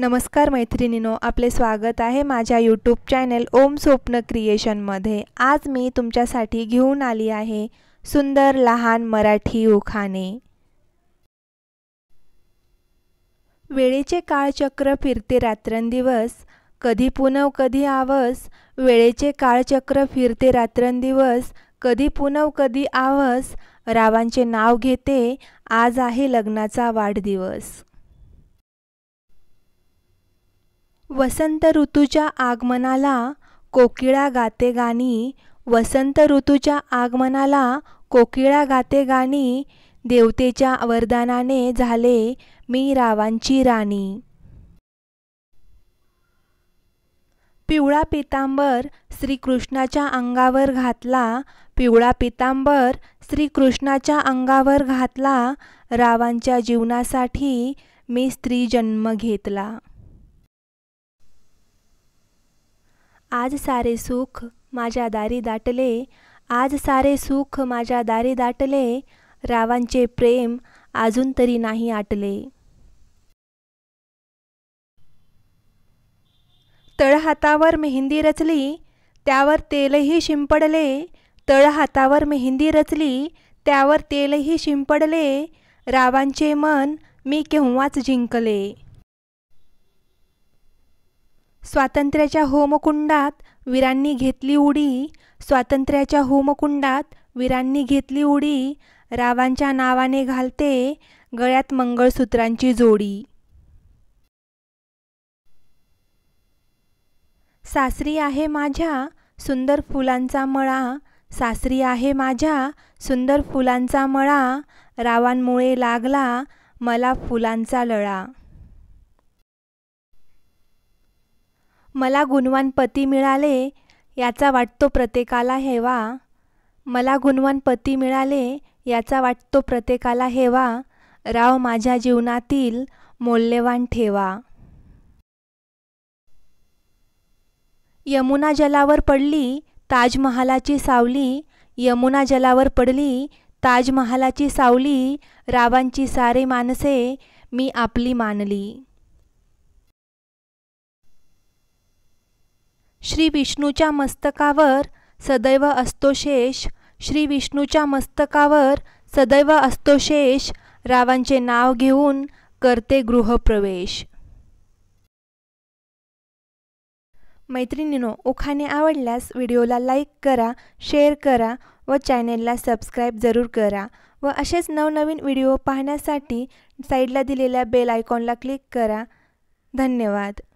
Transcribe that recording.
नमस्कार मैत्रिणीनो आपले स्वागत आहे माझ्या यूट्यूब चॅनल ओम स्वप्न क्रिएशनमध्ये आज मी तुमच्यासाठी घेऊन आली आहे सुंदर लहान मराठी उखाणे वेळेचे काळचक्र फिरते रात्रंदिवस कधी पुनव कधी आवस वेळेचे काळचक्र फिरते रात्रंदिवस कधी पुनव कधी आवस रावांचे नाव घेते आज आहे लग्नाचा वाढदिवस वसंत ऋतूच्या आगमनाला कोकिळा गाते गाणी वसंत ऋतूच्या आगमनाला कोकिळा गाते गाणी देवतेच्या वरदानाने झाले मी रावांची राणी पिवळा पितांबर श्रीकृष्णाच्या अंगावर घातला पिवळा पितांबर श्रीकृष्णाच्या अंगावर घातला रावांच्या जीवनासाठी मी स्त्री जन्म घेतला आज सारे सुख माझ्या दारी दाटले आज सारे सुख माझ्या दारी दाटले रावांचे प्रेम अजून तरी नाही आटले तळहातावर मेहंदी रचली त्यावर तेलही शिंपडले तळहातावर मेहंदी रचली त्यावर तेलही शिंपडले रावांचे मन मी केव्हाच जिंकले स्वातंत्र्याच्या होमकुंडात वीरांनी घेतली उडी स्वातंत्र्याच्या होमकुंडात वीरांनी घेतली उडी रावांच्या नावाने घालते गळ्यात मंगळसूत्रांची जोडी सासरी आहे माझ्या सुंदर फुलांचा मळा सासरी आहे माझ्या सुंदर फुलांचा मळा रावांमुळे लागला मला फुलांचा लळा मला गुणवान पती मिळाले याचा वाटतो प्रत्येकाला हेवा मला गुणवान पती मिळाले याचा वाटतो प्रत्येकाला हेवा राव माझ्या जीवनातील मौल्यवान ठेवा यमुना जलावर पडली ताजमहालाची सावली यमुना जलावर पडली ताजमहालाची सावली रावांची सारे माणसे मी आपली मानली श्री विष्णूच्या मस्तकावर सदैव असतो शेष श्री विष्णूच्या मस्तकावर सदैव असतो शेष रावांचे नाव घेऊन करते गृहप्रवेश मैत्रिणीनो ओखाने आवडल्यास व्हिडिओला लाईक करा शेअर करा व चॅनेलला सबस्क्राईब जरूर करा व असेच नवनवीन व्हिडिओ पाहण्यासाठी साईडला दिलेल्या बेल आयकॉनला क्लिक करा धन्यवाद